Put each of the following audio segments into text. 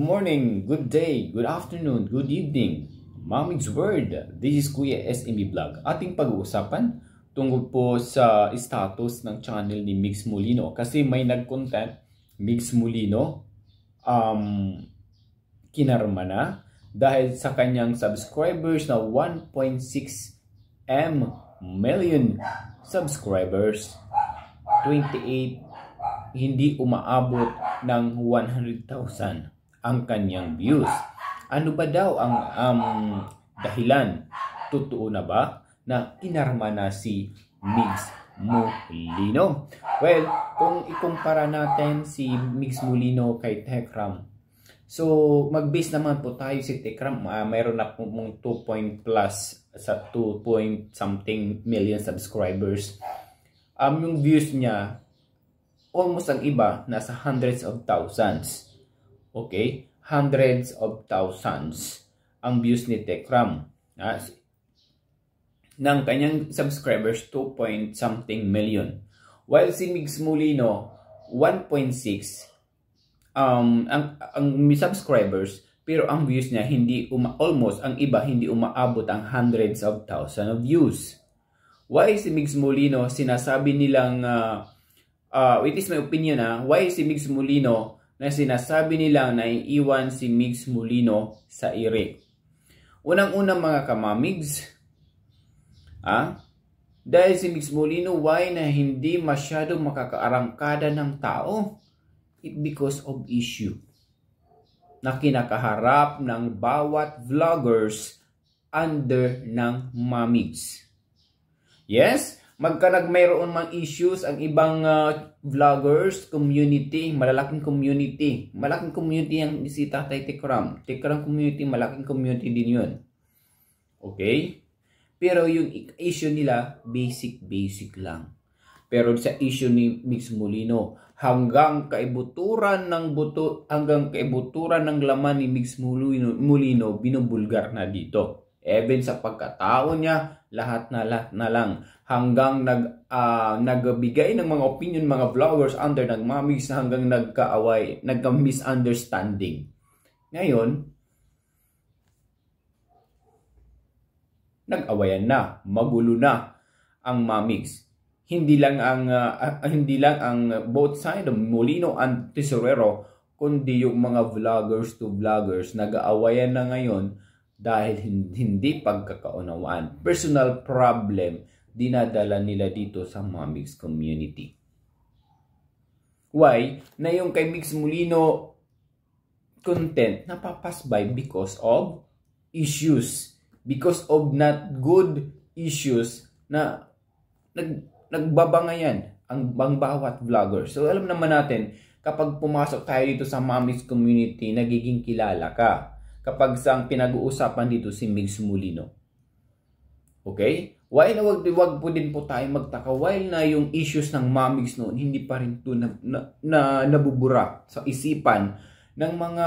Good morning, good day, good afternoon, good evening. Mommy's Word, this is Kuya SMB Vlog. Ating pag-uusapan tungkol po sa status ng channel ni Mix Molino. Kasi may nag-content, Mix Molino, um, kinarma na dahil sa kanyang subscribers na 1.6M million subscribers, 28 hindi umaabot ng 100,000 ang kanyang views. Ano ba daw ang um, dahilan? Totoo na ba na inarma na si Migs Mulino. Well, kung ikumpara natin si Mix Mulino kay Tekram. So, mag-base naman po tayo si Tekram. Uh, mayroon na po mong 2 point plus sa 2 point something million subscribers. Um, yung views niya, almost ang iba, nasa hundreds of thousands okay, hundreds of thousands ang views ni Tekram. Ah, ng kanyang subscribers, 2 point something million. While si Migs Mulino, 1.6 um, ang, ang subscribers, pero ang views niya hindi uma, almost ang iba hindi umaabot ang hundreds of thousands of views. Why si Migs Mulino sinasabi nilang uh, uh, it is my opinion ha, ah, why si Migs Mulino na sinasabi nilang naiiwan si Migs Molino sa Irik. Unang-unang mga kamamigs, ah, dahil si Migs Molino, why na hindi masyadong makakaarangkada ng tao it because of issue na kinakaharap ng bawat vloggers under ng mamigs. Yes, magkanag mayroon mang issues ang ibang uh, vloggers, community, malalaking community. Malaking community ang si Tatay Tikram. Tikram community, malaking community din yun. Okay? Pero yung issue nila, basic-basic lang. Pero sa issue ni Mix Molino, hanggang kaibuturan ng buto, hanggang kaibuturan ng laman ni Mix Molino, Molino binubulgar na dito. Even sa pagkatao niya, lahat na lahat na lang. Hanggang nag, uh, nagbigay ng mga opinion mga vloggers under nagmamix hanggang nagkaaway, nagka-misunderstanding. Ngayon, nag-awayan na, magulo na ang mamix. Hindi lang ang uh, hindi lang ang both side of Molino and Tesorero kundi yung mga vloggers to vloggers nag-aawayan na ngayon dahil hindi pagkakaunawaan, personal problem dinadala nila dito sa mga mixed community. Why? Na yung kay Mix Molino content by because of issues. Because of not good issues na nag, nagbabangayan ang bang bawat vlogger. So alam naman natin, kapag pumasok tayo dito sa Mami's community, nagiging kilala ka kapag sa pinag-uusapan dito si Migs Mulino. Okay? Why na wag, wag po din po tayo magtaka while na yung issues ng mamigs noon hindi pa rin to na, na, na nabubura sa isipan ng mga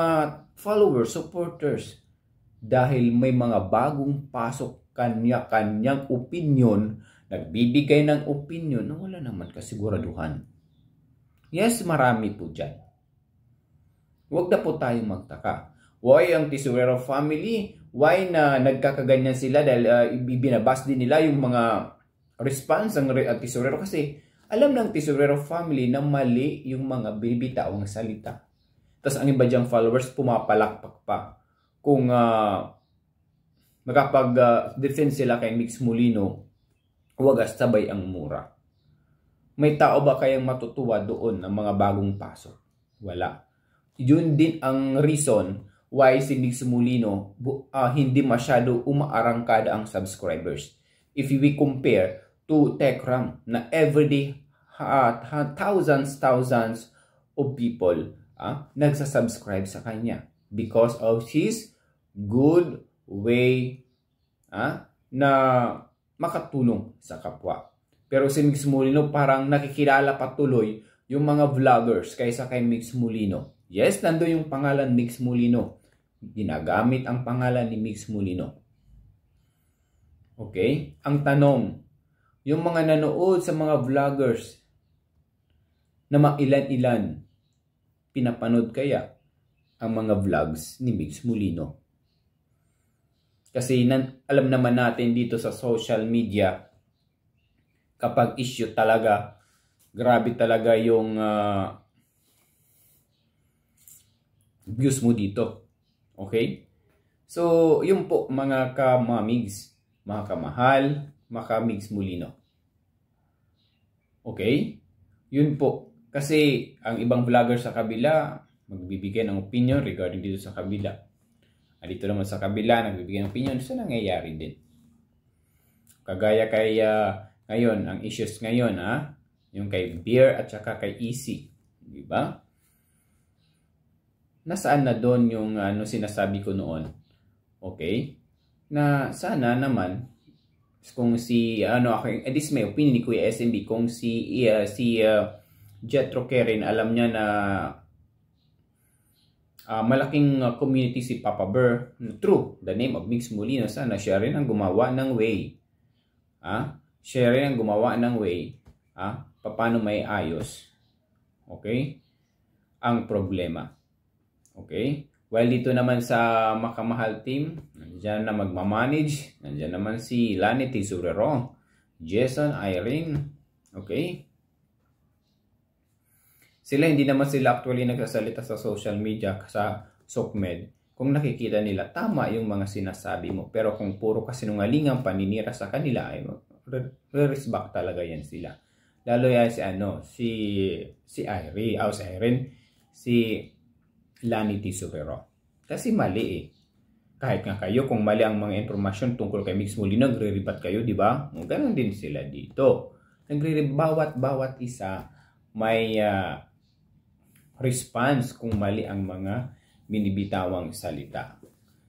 followers, supporters dahil may mga bagong pasok kanya-kanyang opinion nagbibigay ng opinion na wala naman kasiguraduhan. Yes, marami po dyan. Huwag na po tayong magtaka. Why ang Tesorero family? Why na nagkakaganyan sila dahil uh, ah, ibinabas din nila yung mga response ng uh, Tesorero kasi alam ng Tesorero family na mali yung mga binibitawang salita. Tapos ang iba diyang followers pumapalakpak pa. Kung uh, ah, nakapag-defend ah, uh, sila kay Mix Molino, huwag astabay ang mura. May tao ba kayang matutuwa doon ng mga bagong pasok? Wala. Yun din ang reason why si Mix Mulino uh, ah, hindi masyado umaarangkada ang subscribers. If we compare to TechRam na everyday uh, thousands, thousands of people uh, nagsasubscribe sa kanya because of his good way uh, na makatulong sa kapwa. Pero si Mix Mulino parang nakikilala patuloy yung mga vloggers kaysa kay Mix Mulino. Yes, nandoon yung pangalan Mix Mulino ginagamit ang pangalan ni Mix Mulino. Okay? Ang tanong, yung mga nanood sa mga vloggers na mailan-ilan, pinapanood kaya ang mga vlogs ni Mix Mulino? Kasi nan, alam naman natin dito sa social media, kapag issue talaga, grabe talaga yung uh, views mo dito Okay? So, yun po mga kamamigs, mga kamahal, makamigs mulino. Okay? Yun po. Kasi ang ibang vlogger sa kabila, magbibigay ng opinion regarding dito sa kabila. At dito naman sa kabila, nagbibigay ng opinion sa nangyayari din. Kagaya kay uh, ngayon, ang issues ngayon, ha? Ah, yung kay Beer at saka kay Easy. Diba? nasaan na doon yung ano sinasabi ko noon. Okay? Na sana naman kung si ano ako eh, this may opinion ni Kuya SMB kung si uh, si uh, Jetro Keren alam niya na uh, malaking uh, community si Papa Bear. True, the name of Mix Molina sana siya rin ang gumawa ng way. Ah, siya rin ang gumawa ng way. Ah, paano may ayos? Okay? Ang problema. Okay? While dito naman sa Makamahal team, nandiyan na magmamanage. Nandiyan naman si Lani T. Surero, Jason Irene. Okay? Sila hindi naman sila actually nagsasalita sa social media sa SOCMED. Kung nakikita nila, tama yung mga sinasabi mo. Pero kung puro kasinungalingang paninira sa kanila, ay reverse back talaga yan sila. Lalo yan si ano, si si Irene, oh, si Irene, si Lani Tisubero. Kasi mali eh. Kahit nga kayo, kung mali ang mga impormasyon tungkol kay Mix Molina, nagre-rebat kayo, di ba? Ganon din sila dito. Nagre-rebat, bawat isa may uh, response kung mali ang mga minibitawang salita.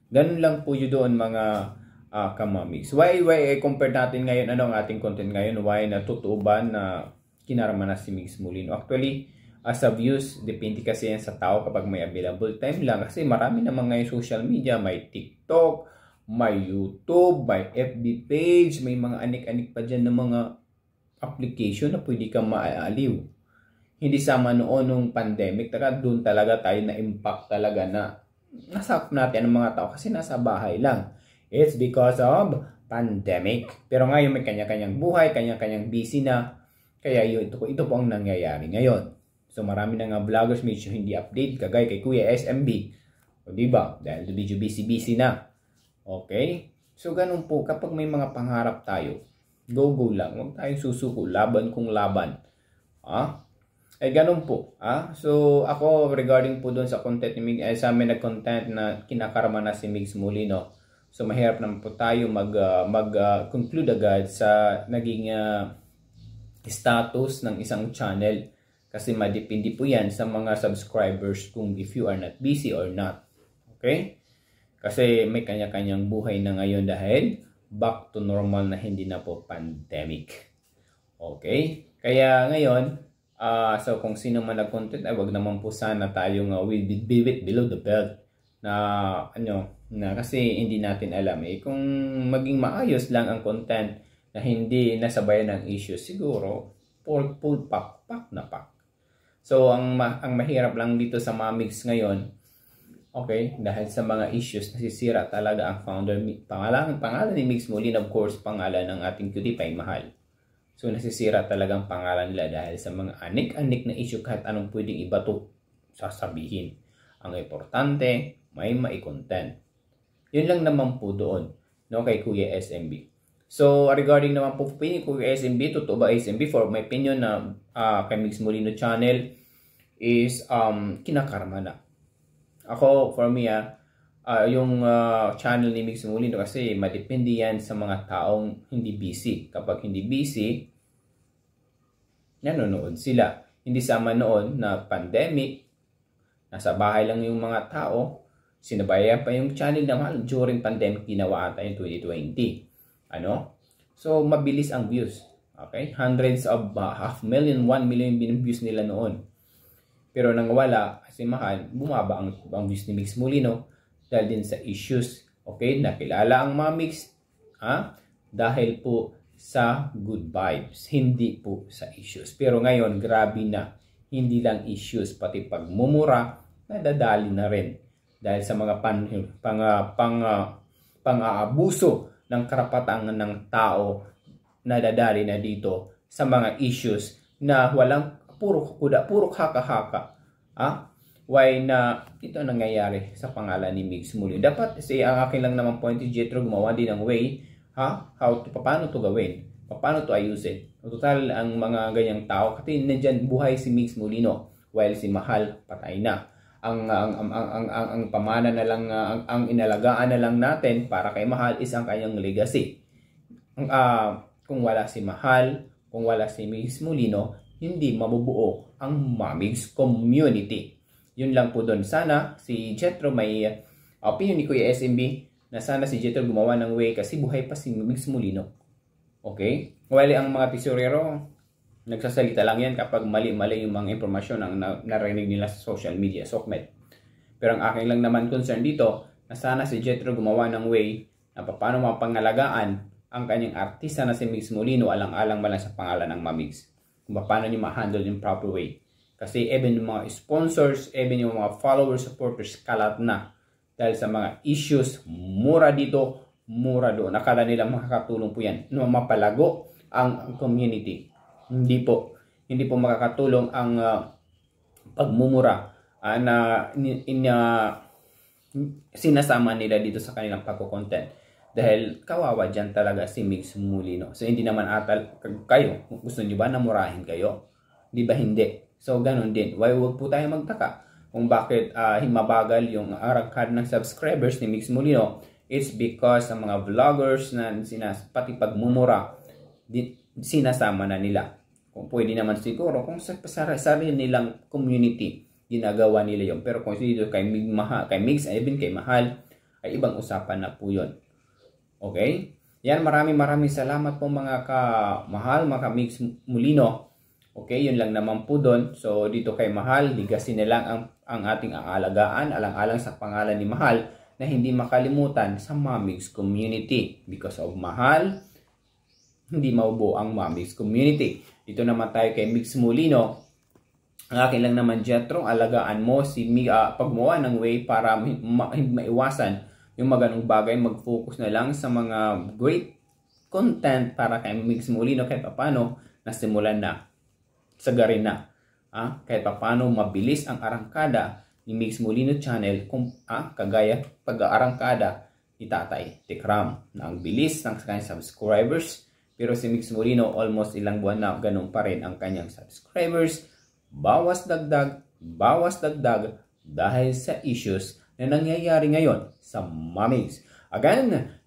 Ganun lang po yun doon mga uh, ah, kamamix. Why, why, eh, compare natin ngayon, ano ang ating content ngayon, why natutuban na uh, kinarama na si Mix Molino. Actually, uh, sa views, depende kasi yan sa tao kapag may available time lang. Kasi marami naman ngayon social media, may TikTok, may YouTube, may FB page, may mga anik-anik pa dyan ng mga application na pwede kang maaaliw. Hindi sama noon nung pandemic, talaga doon talaga tayo na impact talaga na nasakop natin ang mga tao kasi nasa bahay lang. It's because of pandemic. Pero ngayon may kanya-kanyang buhay, kanya-kanyang busy na. Kaya yun, ito, ito po ang nangyayari ngayon. So marami na nga vloggers medyo hindi update kagaya kay Kuya SMB. O di ba? Dahil medyo busy-busy na. Okay? So ganun po kapag may mga pangarap tayo, go go lang. Huwag tayong susuko, laban kung laban. Ah? Eh ganun po, ah? So ako regarding po doon sa content ni Mig, eh, sa amin nag-content na kinakarama na si Migs muli, no? So mahirap naman po tayo mag uh, mag uh, conclude agad sa naging uh, status ng isang channel kasi madepende po yan sa mga subscribers kung if you are not busy or not. Okay? Kasi may kanya-kanyang buhay na ngayon dahil back to normal na hindi na po pandemic. Okay? Kaya ngayon, uh, so kung sino man nag-content, ay wag naman po sana tayong uh, will be, with below the belt na ano na kasi hindi natin alam eh kung maging maayos lang ang content na hindi nasabayan ng issue, siguro pork pull pakpak na pak So, ang, ma ang mahirap lang dito sa mga mix ngayon, okay, dahil sa mga issues, nasisira talaga ang founder, pangalan, pangalan ni Mix Mulin, of course, pangalan ng ating Qtify, mahal. So, nasisira talaga ang pangalan nila dahil sa mga anik-anik na issue kahit anong pwedeng ibato, sasabihin. Ang importante, may mai-content. Yun lang naman po doon, no, kay Kuya SMB. So, regarding naman po opinion Kuya SMB, totoo ba SMB? For my opinion na uh, kay Mix Molino channel, is um, kinakarma na. Ako, for me, ah, uh, yung uh, channel ni Mix Mulino kasi madepende yan sa mga taong hindi busy. Kapag hindi busy, nanonood sila. Hindi sama noon na pandemic, nasa bahay lang yung mga tao, sinabayan pa yung channel na mahal during pandemic ginawa ata yung 2020. Ano? So, mabilis ang views. Okay? Hundreds of uh, half million, 1 million views nila noon. Pero nang wala, kasi mahal, bumaba ang, ang views ni Mix Molino dahil din sa issues. Okay, nakilala ang mga Mix ha? dahil po sa good vibes, hindi po sa issues. Pero ngayon, grabe na. Hindi lang issues, pati pagmumura, nadadali na rin. Dahil sa mga pan, pang, pang, pang-aabuso ng karapatan ng tao, nadadali na dito sa mga issues na walang puro kuda, puro haka-haka. Ah? Why na ito nangyayari sa pangalan ni Migs Mulin. Dapat, say, ang akin lang naman point si Jetro, gumawa din ng way, ha? How to, paano to gawin? Paano to ayusin? Total, ang mga ganyang tao, kasi nandyan buhay si Migs Mulino, while si Mahal patay na. Ang ang ang ang ang, ang, ang pamana na lang uh, ang, ang inalagaan na lang natin para kay Mahal is ang kanyang legacy. uh, kung wala si Mahal, kung wala si Migs Mulino, hindi mabubuo ang Mamigs community. Yun lang po doon. Sana si Jetro may uh, opinion ni Kuya SMB na sana si Jetro gumawa ng way kasi buhay pa si Mamigs Mulino. Okay? Well, ang mga pisurero, nagsasalita lang yan kapag mali-mali yung mga impormasyon ang narinig nila sa social media, SOCMED. Pero ang akin lang naman concern dito, na sana si Jetro gumawa ng way na paano mapangalagaan ang kanyang artista na si Migs Molino alang-alang malang sa pangalan ng Mamigs kung paano nyo ma-handle yung proper way. Kasi even yung mga sponsors, even yung mga followers, supporters, kalat na. Dahil sa mga issues, mura dito, mura doon. Akala nila makakatulong po yan. No, mapalago ang community. Hindi po. Hindi po makakatulong ang uh, pagmumura uh, na in, in, uh, ah, sinasama nila dito sa kanilang pagkocontent. Dahil hmm. kawawa dyan talaga si Mix Mulino. So hindi naman atal kayo. Gusto nyo ba na murahin kayo? Di ba hindi? So ganun din. Why wag po tayo magtaka kung bakit uh, himabagal yung arangkad ng subscribers ni Mix Mulino. It's because ang mga vloggers na sinas, pati pagmumura di, sinasama na nila. Kung pwede naman siguro kung sa, sarili nilang community ginagawa nila yon Pero kung dito kay Mig Mahal, kay Migs, even kay Mahal, ay ibang usapan na po yon Okay? Yan, maraming maraming salamat po mga kamahal, mga kamix mulino. Okay, yun lang naman po doon. So, dito kay Mahal, ligasin na lang ang, ang ating aalagaan, alang-alang sa pangalan ni Mahal na hindi makalimutan sa Mamix community. Because of Mahal, hindi maubo ang Mamix community. Dito naman tayo kay Mix Mulino. Ang akin lang naman, Jetro, alagaan mo si uh, pagmuha ng way para ma maiwasan yung maganong bagay, mag-focus na lang sa mga great content para kay Migs Molino kahit papano nasimulan na, sagarin na. Ah, kahit papano mabilis ang arangkada ni Mix Molino channel kung ah, kagaya pag-aarangkada ni Tatay Tikram na ang bilis ng kanyang subscribers pero si Mix Molino almost ilang buwan na ganun pa rin ang kanyang subscribers bawas dagdag, bawas dagdag dahil sa issues na nangyayari ngayon sa mummies. Again,